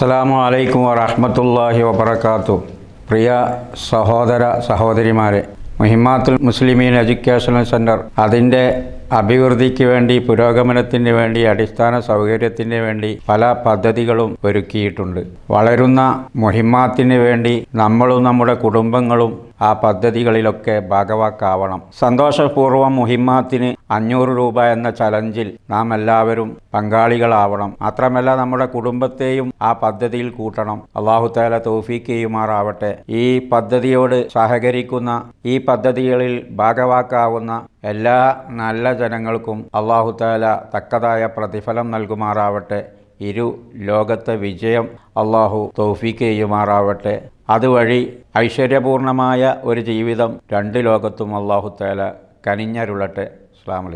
അസ്സാം വലൈക്കും വറഹമത്തല്ലാഹി വബർക്കാത്തു പ്രിയ സഹോദര സഹോദരിമാരെ മുഹിമാത്തുൽ മുസ്ലിമീൻ എഡ്യൂക്കേഷണൽ സെൻറ്റർ അതിൻ്റെ അഭിവൃദ്ധിക്ക് വേണ്ടി പുരോഗമനത്തിന് വേണ്ടി അടിസ്ഥാന സൗകര്യത്തിന് വേണ്ടി പല പദ്ധതികളും ഒരുക്കിയിട്ടുണ്ട് വളരുന്ന മുഹിമാത്തിന് വേണ്ടി നമ്മളും നമ്മുടെ കുടുംബങ്ങളും ആ പദ്ധതികളിലൊക്കെ ഭാഗവാക്കാവണം സന്തോഷപൂർവ്വം മുഹിമാത്തിന് അഞ്ഞൂറ് രൂപ എന്ന ചലഞ്ചിൽ നാം എല്ലാവരും പങ്കാളികളാവണം മാത്രമല്ല നമ്മുടെ കുടുംബത്തെയും ആ പദ്ധതിയിൽ കൂട്ടണം അള്ളാഹുത്താല തൗഫീഖ് ചെയ്യുമാറാവട്ടെ ഈ പദ്ധതിയോട് സഹകരിക്കുന്ന ഈ പദ്ധതികളിൽ ഭാഗവാക്കാവുന്ന എല്ലാ നല്ല ജനങ്ങൾക്കും അള്ളാഹുത്താല തക്കതായ പ്രതിഫലം നൽകുമാറാവട്ടെ ഇരു ലോകത്തെ വിജയം അള്ളാഹു തൗഫീഖ് ചെയ്യുമാറാവട്ടെ അതുവഴി ഐശ്വര്യപൂർണമായ ഒരു ജീവിതം രണ്ട് ലോകത്തും അള്ളാഹുത്തേല കനിഞ്ഞരുളട്ടെ അസ്ലാമലൈക്കും